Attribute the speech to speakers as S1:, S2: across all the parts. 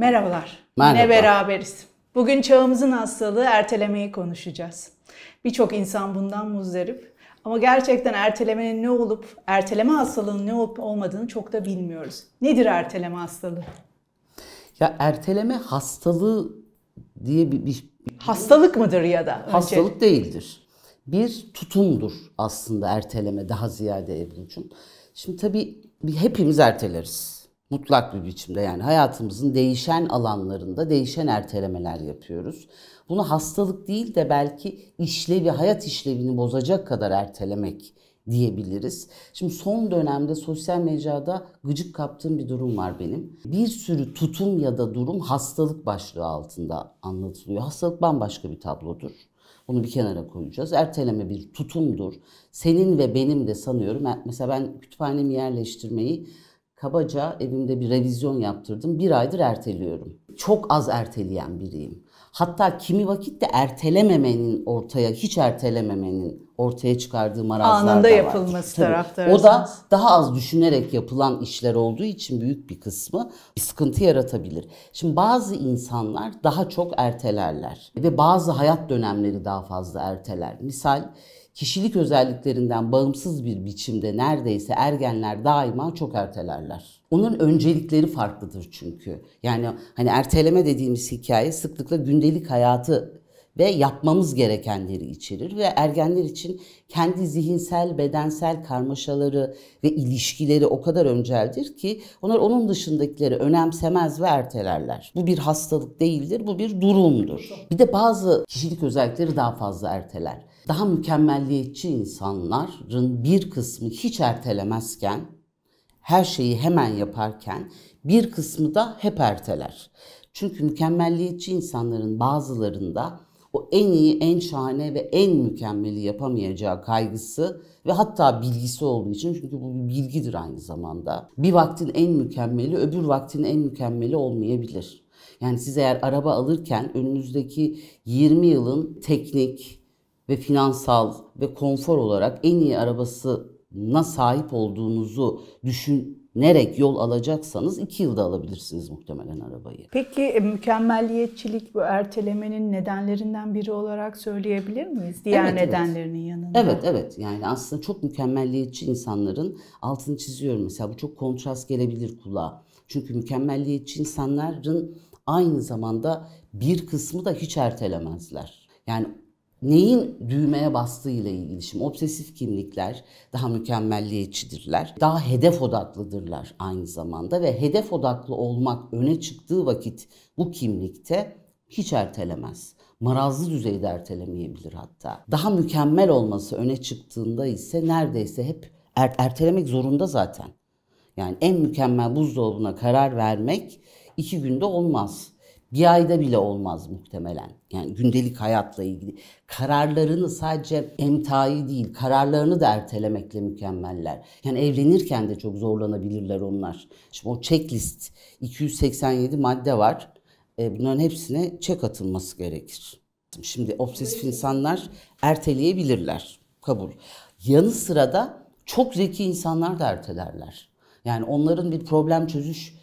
S1: Merhabalar. Merhaba. Ne beraberiz. Bugün çağımızın hastalığı ertelemeyi konuşacağız. Birçok insan bundan muzdarip. Ama gerçekten ertelemenin ne olup, erteleme hastalığının ne olup olmadığını çok da bilmiyoruz. Nedir erteleme hastalığı?
S2: Ya erteleme hastalığı diye bir, bir hastalık
S1: mıdır ya da? Önce? Hastalık
S2: değildir. Bir tutumdur aslında erteleme daha ziyade Ebru'cum. Şimdi tabii hepimiz erteleriz mutlak bir biçimde yani hayatımızın değişen alanlarında değişen ertelemeler yapıyoruz. Bunu hastalık değil de belki işlevi, hayat işlevini bozacak kadar ertelemek diyebiliriz. Şimdi son dönemde sosyal mecrada gıcık kaptığım bir durum var benim. Bir sürü tutum ya da durum hastalık başlığı altında anlatılıyor. Hastalık bambaşka bir tablodur. Bunu bir kenara koyacağız. Erteleme bir tutumdur. Senin ve benim de sanıyorum. E, mesela ben kütüphanemi yerleştirmeyi kabaca evimde bir revizyon yaptırdım. Bir aydır erteliyorum. Çok az erteleyen biriyim. Hatta kimi vakitte ertelememenin ortaya, hiç ertelememenin ortaya çıkardığı marazlar Anında da var. yapılması taraftarı. O da daha az düşünerek yapılan işler olduğu için büyük bir kısmı bir sıkıntı yaratabilir. Şimdi bazı insanlar daha çok ertelerler ve bazı hayat dönemleri daha fazla erteler. Misal kişilik özelliklerinden bağımsız bir biçimde neredeyse ergenler daima çok ertelerler. Onun öncelikleri farklıdır çünkü. Yani hani erteleme dediğimiz hikaye sıklıkla gündelik hayatı ve yapmamız gerekenleri içerir ve ergenler için kendi zihinsel, bedensel karmaşaları ve ilişkileri o kadar önceldir ki onlar onun dışındakileri önemsemez ve ertelerler. Bu bir hastalık değildir, bu bir durumdur. Bir de bazı kişilik özellikleri daha fazla erteler daha mükemmelliyetçi insanların bir kısmı hiç ertelemezken, her şeyi hemen yaparken bir kısmı da hep erteler. Çünkü mükemmelliyetçi insanların bazılarında o en iyi, en şahane ve en mükemmeli yapamayacağı kaygısı ve hatta bilgisi olduğu için çünkü bu bir bilgidir aynı zamanda. Bir vaktin en mükemmeli öbür vaktin en mükemmeli olmayabilir. Yani siz eğer araba alırken önünüzdeki 20 yılın teknik, ve finansal ve konfor olarak en iyi arabasına sahip olduğunuzu düşünerek yol alacaksanız 2 yılda alabilirsiniz muhtemelen arabayı.
S1: Peki e, mükemmelliyetçilik bu ertelemenin nedenlerinden biri olarak söyleyebilir miyiz? Diğer evet, nedenlerinin evet. yanında. Evet
S2: evet yani aslında çok mükemmelliyetçi insanların altını çiziyorum mesela bu çok kontrast gelebilir kulağa. Çünkü mükemmelliyetçi insanların aynı zamanda bir kısmı da hiç ertelemezler. Yani neyin düğmeye bastığı ile ilgili. Şimdi obsesif kimlikler daha mükemmelliyetçidirler. Daha hedef odaklıdırlar aynı zamanda ve hedef odaklı olmak öne çıktığı vakit bu kimlikte hiç ertelemez. Marazlı düzeyde ertelemeyebilir hatta. Daha mükemmel olması öne çıktığında ise neredeyse hep er- ertelemek zorunda zaten. Yani en mükemmel buzdolabına karar vermek iki günde olmaz. Bir ayda bile olmaz muhtemelen. Yani gündelik hayatla ilgili. Kararlarını sadece emtayı değil, kararlarını da ertelemekle mükemmeller. Yani evlenirken de çok zorlanabilirler onlar. Şimdi o checklist 287 madde var. E, bunların hepsine çek atılması gerekir. Şimdi obsesif insanlar erteleyebilirler. Kabul. Yanı sıra da çok zeki insanlar da ertelerler. Yani onların bir problem çözüş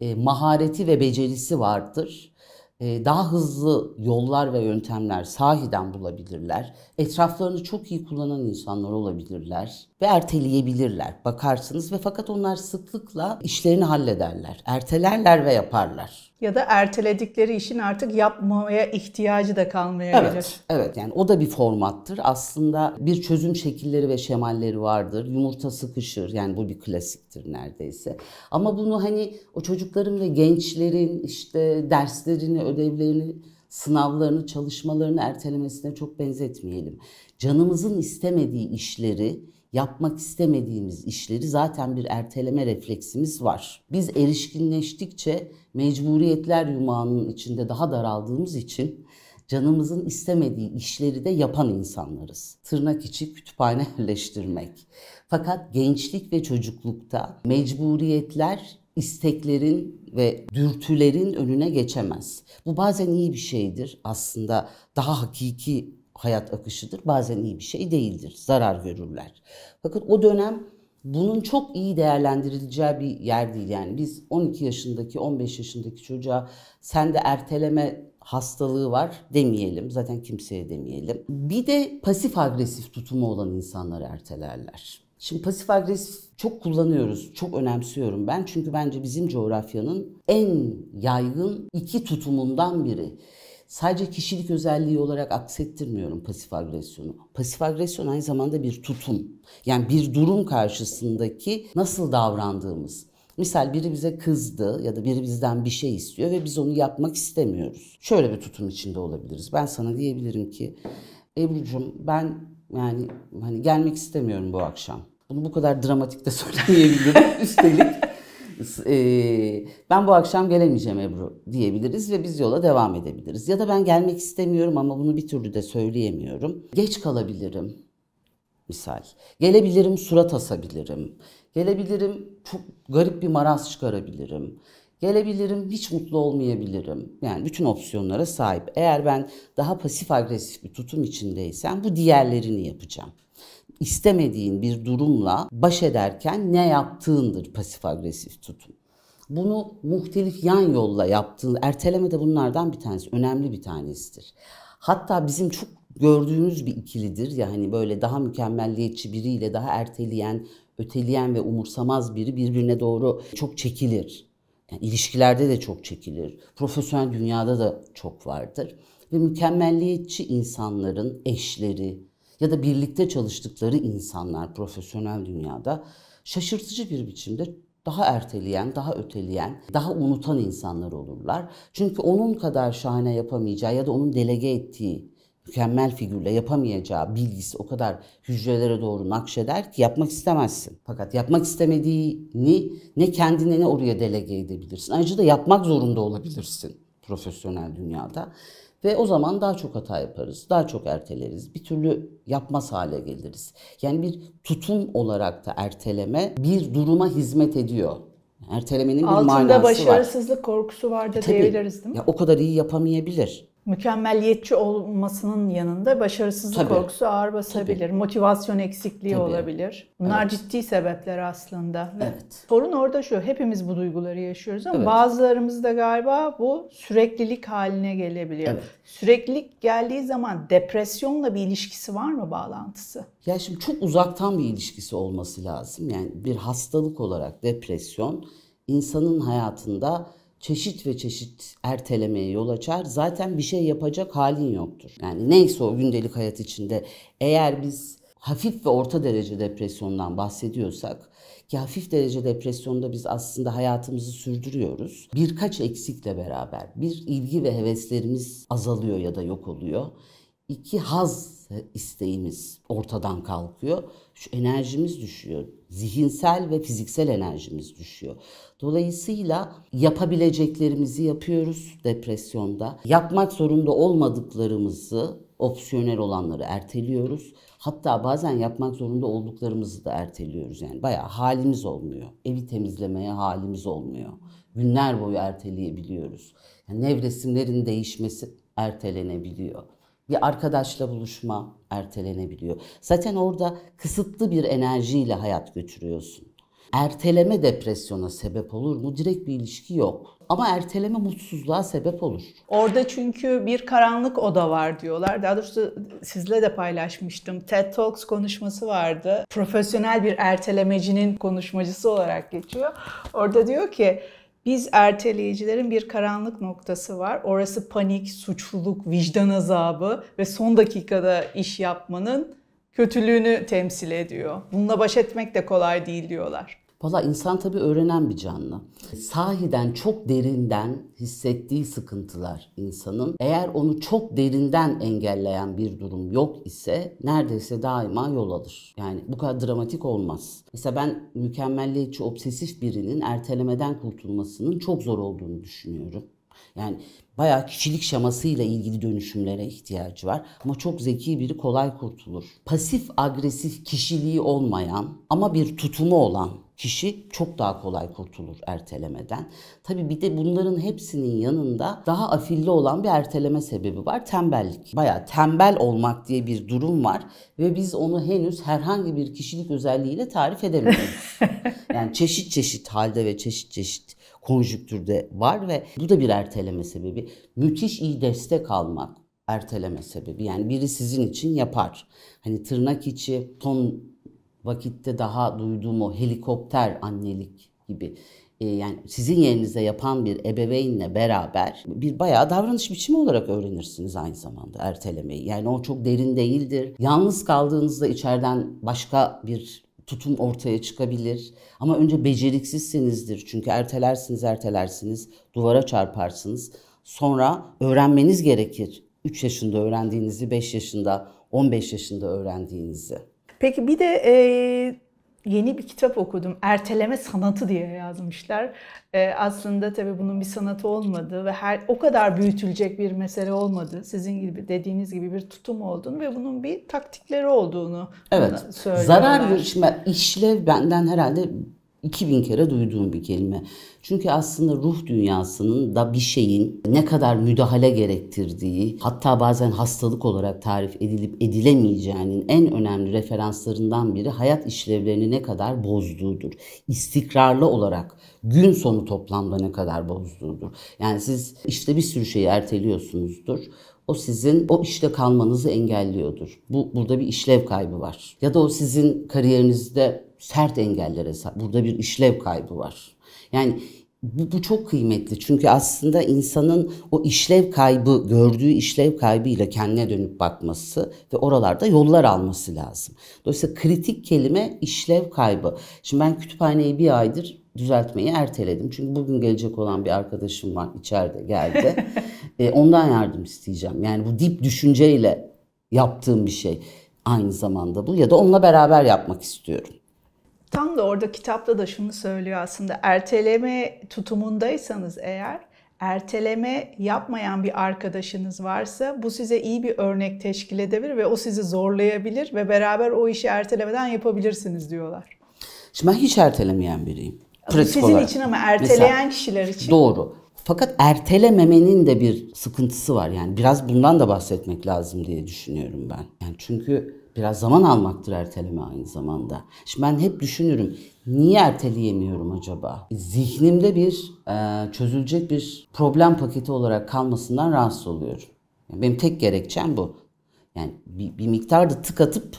S2: e, mahareti ve becerisi vardır. Ee, daha hızlı yollar ve yöntemler sahiden bulabilirler. Etraflarını çok iyi kullanan insanlar olabilirler ve erteleyebilirler. Bakarsınız ve fakat onlar sıklıkla işlerini hallederler. Ertelerler ve yaparlar
S1: ya da erteledikleri işin artık yapmaya ihtiyacı da kalmayabilir. Evet,
S2: evet yani o da bir formattır. Aslında bir çözüm şekilleri ve şemalleri vardır. Yumurta sıkışır yani bu bir klasiktir neredeyse. Ama bunu hani o çocukların ve gençlerin işte derslerini, ödevlerini sınavlarını, çalışmalarını ertelemesine çok benzetmeyelim. Canımızın istemediği işleri yapmak istemediğimiz işleri zaten bir erteleme refleksimiz var. Biz erişkinleştikçe mecburiyetler yumağının içinde daha daraldığımız için canımızın istemediği işleri de yapan insanlarız. Tırnak içi kütüphane yerleştirmek. Fakat gençlik ve çocuklukta mecburiyetler isteklerin ve dürtülerin önüne geçemez. Bu bazen iyi bir şeydir. Aslında daha hakiki hayat akışıdır. Bazen iyi bir şey değildir. Zarar görürler. Fakat o dönem bunun çok iyi değerlendirileceği bir yer değil. Yani biz 12 yaşındaki, 15 yaşındaki çocuğa sen de erteleme hastalığı var demeyelim. Zaten kimseye demeyelim. Bir de pasif agresif tutumu olan insanları ertelerler. Şimdi pasif agresif çok kullanıyoruz, çok önemsiyorum ben. Çünkü bence bizim coğrafyanın en yaygın iki tutumundan biri sadece kişilik özelliği olarak aksettirmiyorum pasif agresyonu. Pasif agresyon aynı zamanda bir tutum. Yani bir durum karşısındaki nasıl davrandığımız. Misal biri bize kızdı ya da biri bizden bir şey istiyor ve biz onu yapmak istemiyoruz. Şöyle bir tutum içinde olabiliriz. Ben sana diyebilirim ki Ebru'cum ben yani hani gelmek istemiyorum bu akşam. Bunu bu kadar dramatik de söylemeyebilirim üstelik ben bu akşam gelemeyeceğim Ebru diyebiliriz ve biz yola devam edebiliriz. Ya da ben gelmek istemiyorum ama bunu bir türlü de söyleyemiyorum. Geç kalabilirim misal. Gelebilirim surat asabilirim. Gelebilirim çok garip bir maraz çıkarabilirim. Gelebilirim hiç mutlu olmayabilirim. Yani bütün opsiyonlara sahip. Eğer ben daha pasif agresif bir tutum içindeysem bu diğerlerini yapacağım istemediğin bir durumla baş ederken ne yaptığındır pasif agresif tutum. Bunu muhtelif yan yolla yaptığın, erteleme de bunlardan bir tanesi, önemli bir tanesidir. Hatta bizim çok gördüğümüz bir ikilidir. Yani böyle daha mükemmelliyetçi biriyle daha erteleyen, öteleyen ve umursamaz biri birbirine doğru çok çekilir. Yani ilişkilerde de çok çekilir. Profesyonel dünyada da çok vardır. Ve mükemmelliyetçi insanların eşleri, ya da birlikte çalıştıkları insanlar profesyonel dünyada şaşırtıcı bir biçimde daha erteleyen, daha öteleyen, daha unutan insanlar olurlar. Çünkü onun kadar şahane yapamayacağı ya da onun delege ettiği mükemmel figürle yapamayacağı bilgisi o kadar hücrelere doğru nakşeder ki yapmak istemezsin. Fakat yapmak istemediğini ne kendine ne oraya delege edebilirsin. Ayrıca da yapmak zorunda olabilirsin profesyonel dünyada. Ve o zaman daha çok hata yaparız, daha çok erteleriz, bir türlü yapmaz hale geliriz. Yani bir tutum olarak da erteleme bir duruma hizmet ediyor. Ertelemenin bir Altında manası var. Altında başarısızlık
S1: korkusu var da e, Tabii, diyebiliriz değil mi? Ya o
S2: kadar iyi yapamayabilir
S1: mükemmeliyetçi olmasının yanında başarısızlık Tabii. korkusu ağır basabilir. Tabii. Motivasyon eksikliği Tabii. olabilir. Bunlar evet. ciddi sebepler aslında. Evet. Sorun orada şu. Hepimiz bu duyguları yaşıyoruz ama evet. bazılarımızda galiba bu süreklilik haline gelebiliyor. Evet. Süreklilik geldiği zaman depresyonla bir ilişkisi var mı bağlantısı?
S2: Ya şimdi çok uzaktan bir ilişkisi olması lazım. Yani bir hastalık olarak depresyon insanın hayatında çeşit ve çeşit ertelemeye yol açar. Zaten bir şey yapacak halin yoktur. Yani neyse o gündelik hayat içinde eğer biz hafif ve orta derece depresyondan bahsediyorsak ki hafif derece depresyonda biz aslında hayatımızı sürdürüyoruz. Birkaç eksikle beraber bir ilgi ve heveslerimiz azalıyor ya da yok oluyor iki haz isteğimiz ortadan kalkıyor. Şu enerjimiz düşüyor. Zihinsel ve fiziksel enerjimiz düşüyor. Dolayısıyla yapabileceklerimizi yapıyoruz depresyonda. Yapmak zorunda olmadıklarımızı, opsiyonel olanları erteliyoruz. Hatta bazen yapmak zorunda olduklarımızı da erteliyoruz. Yani bayağı halimiz olmuyor. Evi temizlemeye halimiz olmuyor. Günler boyu erteleyebiliyoruz. Yani nevresimlerin değişmesi ertelenebiliyor bir arkadaşla buluşma ertelenebiliyor. Zaten orada kısıtlı bir enerjiyle hayat götürüyorsun. Erteleme depresyona sebep olur mu? Direkt bir ilişki yok. Ama
S1: erteleme mutsuzluğa sebep olur. Orada çünkü bir karanlık oda var diyorlar. Daha doğrusu sizle de paylaşmıştım. TED Talks konuşması vardı. Profesyonel bir ertelemecinin konuşmacısı olarak geçiyor. Orada diyor ki biz erteleyicilerin bir karanlık noktası var. Orası panik, suçluluk, vicdan azabı ve son dakikada iş yapmanın kötülüğünü temsil ediyor. Bununla baş etmek de kolay değil diyorlar.
S2: Valla insan tabii öğrenen bir canlı. Sahiden çok derinden hissettiği sıkıntılar insanın eğer onu çok derinden engelleyen bir durum yok ise neredeyse daima yol alır. Yani bu kadar dramatik olmaz. Mesela ben mükemmelliyetçi obsesif birinin ertelemeden kurtulmasının çok zor olduğunu düşünüyorum. Yani bayağı kişilik şamasıyla ilgili dönüşümlere ihtiyacı var. Ama çok zeki biri kolay kurtulur. Pasif agresif kişiliği olmayan ama bir tutumu olan kişi çok daha kolay kurtulur ertelemeden. Tabi bir de bunların hepsinin yanında daha afilli olan bir erteleme sebebi var. Tembellik. Baya tembel olmak diye bir durum var ve biz onu henüz herhangi bir kişilik özelliğiyle tarif edemiyoruz. yani çeşit çeşit halde ve çeşit çeşit konjüktürde var ve bu da bir erteleme sebebi. Müthiş iyi destek almak erteleme sebebi. Yani biri sizin için yapar. Hani tırnak içi ton vakitte daha duyduğum o helikopter annelik gibi e, yani sizin yerinize yapan bir ebeveynle beraber bir bayağı davranış biçimi olarak öğrenirsiniz aynı zamanda ertelemeyi. Yani o çok derin değildir. Yalnız kaldığınızda içeriden başka bir tutum ortaya çıkabilir. Ama önce beceriksizsinizdir. Çünkü ertelersiniz, ertelersiniz, duvara çarparsınız. Sonra öğrenmeniz gerekir. 3 yaşında öğrendiğinizi, 5 yaşında, 15 yaşında öğrendiğinizi.
S1: Peki bir de e, yeni bir kitap okudum. Erteleme sanatı diye yazmışlar. E, aslında tabii bunun bir sanatı olmadı ve her o kadar büyütülecek bir mesele olmadı. Sizin gibi dediğiniz gibi bir tutum olduğunu ve bunun bir taktikleri olduğunu evet. söylüyorlar. Zarar işlev
S2: benden herhalde 2000 kere duyduğum bir kelime. Çünkü aslında ruh dünyasının da bir şeyin ne kadar müdahale gerektirdiği, hatta bazen hastalık olarak tarif edilip edilemeyeceğinin en önemli referanslarından biri hayat işlevlerini ne kadar bozduğudur. İstikrarlı olarak gün sonu toplamda ne kadar bozduğudur. Yani siz işte bir sürü şeyi erteliyorsunuzdur o sizin o işte kalmanızı engelliyordur. Bu burada bir işlev kaybı var. Ya da o sizin kariyerinizde sert engellere sahip. Burada bir işlev kaybı var. Yani bu, bu çok kıymetli çünkü aslında insanın o işlev kaybı, gördüğü işlev kaybıyla kendine dönüp bakması ve oralarda yollar alması lazım. Dolayısıyla kritik kelime işlev kaybı. Şimdi ben kütüphaneyi bir aydır düzeltmeyi erteledim. Çünkü bugün gelecek olan bir arkadaşım var içeride geldi. e, ondan yardım isteyeceğim. Yani bu dip düşünceyle yaptığım bir şey aynı zamanda bu ya da onunla beraber yapmak istiyorum.
S1: Tam da orada kitapta da şunu söylüyor aslında. Erteleme tutumundaysanız eğer erteleme yapmayan bir arkadaşınız varsa bu size iyi bir örnek teşkil edebilir ve o sizi zorlayabilir ve beraber o işi ertelemeden yapabilirsiniz diyorlar.
S2: Şimdi ben hiç ertelemeyen biriyim. Pratik Sizin olarak. için ama erteleyen Mesela,
S1: kişiler için. Doğru.
S2: Fakat ertelememenin de bir sıkıntısı var. Yani biraz bundan da bahsetmek lazım diye düşünüyorum ben. Yani çünkü Biraz zaman almaktır erteleme aynı zamanda. Şimdi ben hep düşünürüm. Niye erteleyemiyorum acaba? Zihnimde bir e, çözülecek bir problem paketi olarak kalmasından rahatsız oluyorum. Yani benim tek gerekçem bu. Yani bir, bir miktar da tık atıp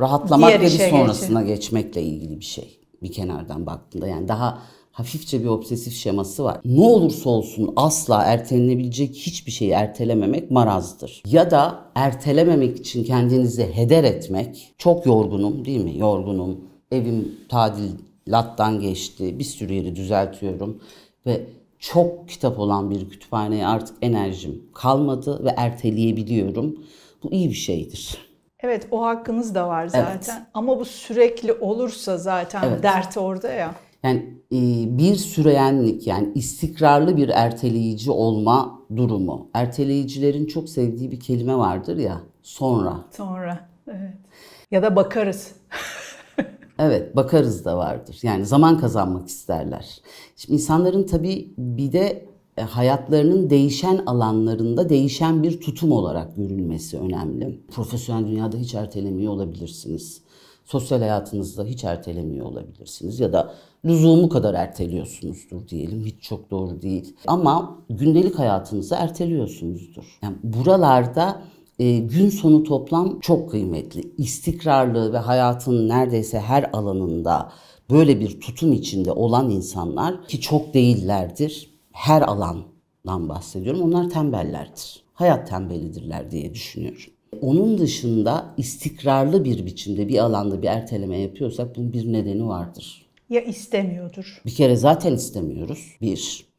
S2: rahatlamak Diğer ve bir sonrasına geçin. geçmekle ilgili bir şey. Bir kenardan baktığında yani daha hafifçe bir obsesif şeması var. Ne olursa olsun asla ertelenebilecek hiçbir şeyi ertelememek marazdır. Ya da ertelememek için kendinizi heder etmek. Çok yorgunum değil mi? Yorgunum. Evim tadilattan geçti. Bir sürü yeri düzeltiyorum. Ve çok kitap olan bir kütüphaneye artık enerjim kalmadı ve erteleyebiliyorum. Bu iyi bir şeydir.
S1: Evet o hakkınız da var zaten. Evet. Ama bu sürekli olursa zaten evet. dert orada ya.
S2: Yani e, bir süreyenlik yani istikrarlı bir erteleyici olma durumu. Erteleyicilerin çok sevdiği bir kelime vardır ya sonra.
S1: Sonra evet. Ya da bakarız.
S2: evet bakarız da vardır. Yani zaman kazanmak isterler. Şimdi insanların tabii bir de e, hayatlarının değişen alanlarında değişen bir tutum olarak görülmesi önemli. Profesyonel dünyada hiç ertelemiyor olabilirsiniz. Sosyal hayatınızda hiç ertelemiyor olabilirsiniz ya da lüzumu kadar erteliyorsunuzdur diyelim. Hiç çok doğru değil. Ama gündelik hayatınızı erteliyorsunuzdur. Yani buralarda e, gün sonu toplam çok kıymetli. İstikrarlı ve hayatın neredeyse her alanında böyle bir tutum içinde olan insanlar ki çok değillerdir. Her alandan bahsediyorum. Onlar tembellerdir. Hayat tembelidirler diye düşünüyorum. Onun dışında istikrarlı bir biçimde bir alanda bir erteleme yapıyorsak bunun bir nedeni vardır
S1: ya istemiyordur.
S2: Bir kere zaten istemiyoruz. Bir.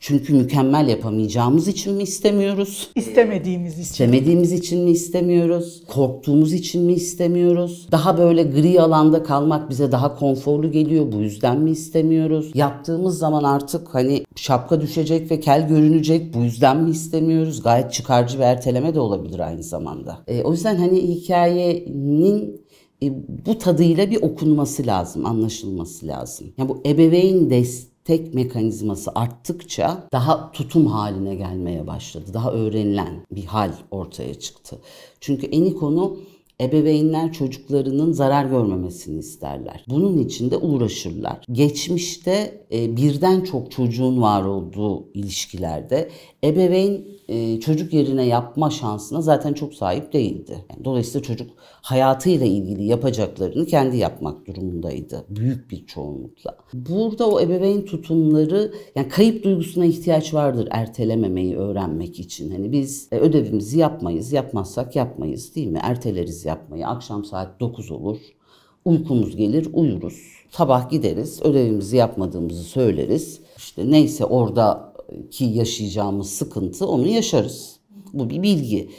S2: Çünkü mükemmel yapamayacağımız için mi istemiyoruz?
S1: İstemediğimiz için.
S2: İstemediğimiz için mi istemiyoruz? Korktuğumuz için mi istemiyoruz? Daha böyle gri alanda kalmak bize daha konforlu geliyor. Bu yüzden mi istemiyoruz? Yaptığımız zaman artık hani şapka düşecek ve kel görünecek. Bu yüzden mi istemiyoruz? Gayet çıkarcı bir erteleme de olabilir aynı zamanda. E, o yüzden hani hikayenin e, bu tadıyla bir okunması lazım, anlaşılması lazım. Yani bu ebeveyn destek mekanizması arttıkça daha tutum haline gelmeye başladı. Daha öğrenilen bir hal ortaya çıktı. Çünkü en iyi konu ebeveynler çocuklarının zarar görmemesini isterler. Bunun için de uğraşırlar. Geçmişte e, birden çok çocuğun var olduğu ilişkilerde ebeveyn e, çocuk yerine yapma şansına zaten çok sahip değildi. Yani dolayısıyla çocuk hayatıyla ilgili yapacaklarını kendi yapmak durumundaydı büyük bir çoğunlukla. Burada o ebeveyn tutumları yani kayıp duygusuna ihtiyaç vardır ertelememeyi öğrenmek için. Hani biz e, ödevimizi yapmayız, yapmazsak yapmayız değil mi? Erteleriz ya yapmayı. Akşam saat 9 olur. Uykumuz gelir, uyuruz. Sabah gideriz, ödevimizi yapmadığımızı söyleriz. İşte neyse oradaki yaşayacağımız sıkıntı onu yaşarız. Bu bir bilgi.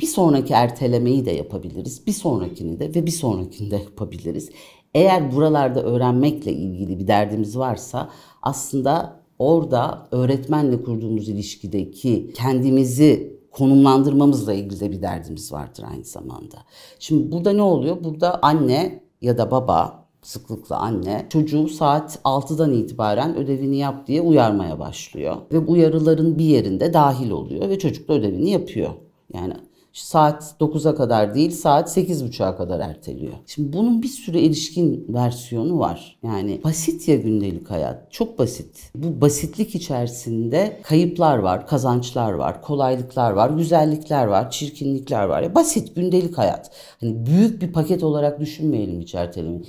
S2: Bir sonraki ertelemeyi de yapabiliriz. Bir sonrakini de ve bir sonrakini de yapabiliriz. Eğer buralarda öğrenmekle ilgili bir derdimiz varsa aslında orada öğretmenle kurduğumuz ilişkideki kendimizi konumlandırmamızla ilgili de bir derdimiz vardır aynı zamanda. Şimdi burada ne oluyor? Burada anne ya da baba sıklıkla anne çocuğu saat 6'dan itibaren ödevini yap diye uyarmaya başlıyor ve bu uyarıların bir yerinde dahil oluyor ve çocuk da ödevini yapıyor. Yani saat 9'a kadar değil saat 8.30'a kadar erteliyor. Şimdi bunun bir sürü erişkin versiyonu var. Yani basit ya gündelik hayat. Çok basit. Bu basitlik içerisinde kayıplar var, kazançlar var, kolaylıklar var, güzellikler var, çirkinlikler var. Ya basit gündelik hayat. Hani büyük bir paket olarak düşünmeyelim hiç ertelemeyi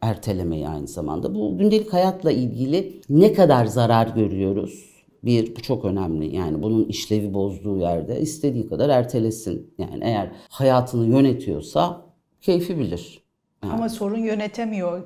S2: ertelemeyi aynı zamanda. Bu gündelik hayatla ilgili ne kadar zarar görüyoruz? Bir, bu çok önemli. Yani bunun işlevi bozduğu yerde istediği kadar ertelesin. Yani eğer hayatını yönetiyorsa keyfi bilir. Yani. Ama
S1: sorun yönetemiyor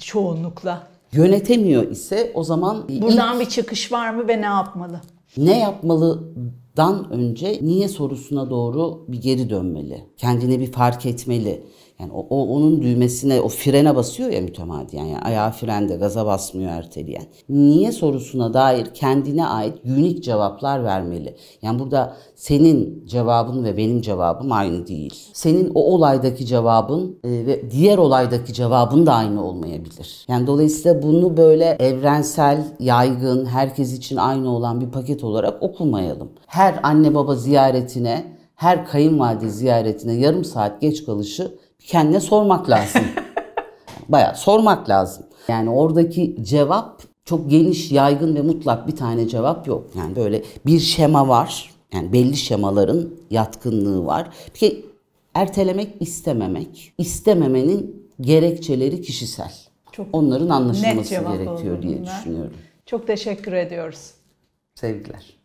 S1: çoğunlukla.
S2: Yönetemiyor ise o zaman... Buradan
S1: bir çıkış var mı ve ne yapmalı?
S2: Ne yapmalıdan önce niye sorusuna doğru bir geri dönmeli. Kendine bir fark etmeli yani o, o onun düğmesine, o frene basıyor ya mütemadiyen. Yani ayağı frende, gaza basmıyor erteleyen. Niye sorusuna dair kendine ait unik cevaplar vermeli. Yani burada senin cevabın ve benim cevabım aynı değil. Senin o olaydaki cevabın e, ve diğer olaydaki cevabın da aynı olmayabilir. Yani dolayısıyla bunu böyle evrensel, yaygın, herkes için aynı olan bir paket olarak okumayalım. Her anne baba ziyaretine her kayınvalide ziyaretine yarım saat geç kalışı kendine sormak lazım. Baya sormak lazım. Yani oradaki cevap çok geniş, yaygın ve mutlak bir tane cevap yok. Yani böyle bir şema var. Yani belli şemaların yatkınlığı var. Bir kere şey, ertelemek istememek. İstememenin gerekçeleri kişisel.
S1: Çok Onların anlaşılması gerekiyor diye ben. düşünüyorum. Çok teşekkür ediyoruz.
S2: Sevgiler.